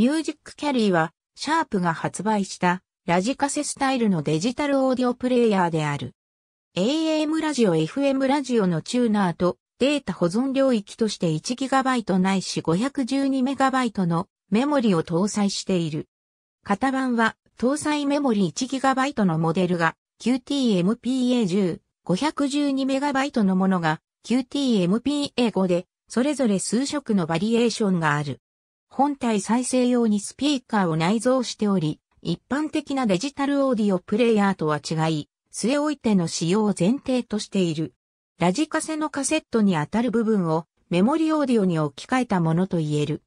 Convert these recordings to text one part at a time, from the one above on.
ミュージックキャリーは、シャープが発売したラジカセスタイルのデジタルオーディオプレイヤーである。AM ラジオ FM ラジオのチューナーとデータ保存領域として 1GB ないし 512MB のメモリを搭載している。型番は搭載メモリ 1GB のモデルが QTMPA10、512MB のものが QTMPA5 でそれぞれ数色のバリエーションがある。本体再生用にスピーカーを内蔵しており、一般的なデジタルオーディオプレイヤーとは違い、据え置いての使用を前提としている。ラジカセのカセットに当たる部分をメモリオーディオに置き換えたものと言える。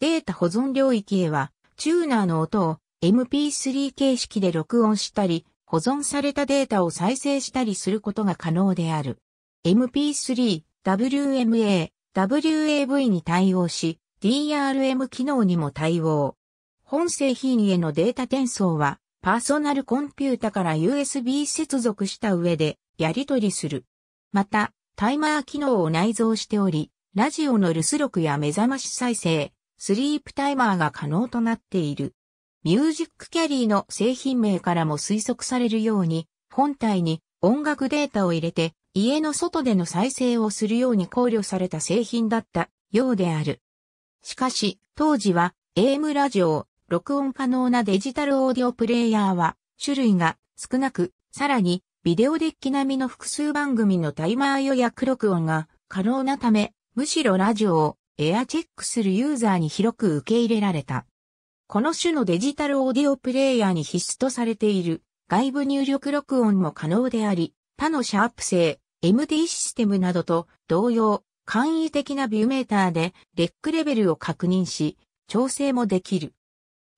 データ保存領域へは、チューナーの音を MP3 形式で録音したり、保存されたデータを再生したりすることが可能である。MP3、WMA、WAV に対応し、DRM 機能にも対応。本製品へのデータ転送は、パーソナルコンピュータから USB 接続した上で、やり取りする。また、タイマー機能を内蔵しており、ラジオの留守録や目覚まし再生、スリープタイマーが可能となっている。ミュージックキャリーの製品名からも推測されるように、本体に音楽データを入れて、家の外での再生をするように考慮された製品だったようである。しかし、当時は AM ラジオ、録音可能なデジタルオーディオプレイヤーは、種類が少なく、さらに、ビデオデッキ並みの複数番組のタイマー予約録音が可能なため、むしろラジオをエアチェックするユーザーに広く受け入れられた。この種のデジタルオーディオプレイヤーに必須とされている外部入力録音も可能であり、他のシャープ製、MD システムなどと同様、簡易的なビューメーターでレックレベルを確認し、調整もできる。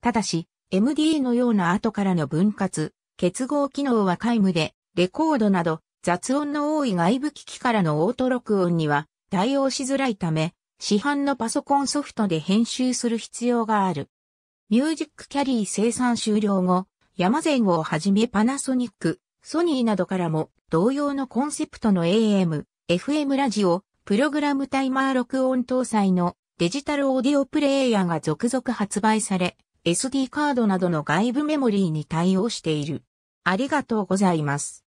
ただし、MD のような後からの分割、結合機能は皆無で、レコードなど雑音の多い外部機器からのオート録音には対応しづらいため、市販のパソコンソフトで編集する必要がある。ミュージックキャリー生産終了後、ヤマゼンをはじめパナソニック、ソニーなどからも同様のコンセプトの AM、FM ラジオ、プログラムタイマー録音搭載のデジタルオーディオプレイヤーが続々発売され、SD カードなどの外部メモリーに対応している。ありがとうございます。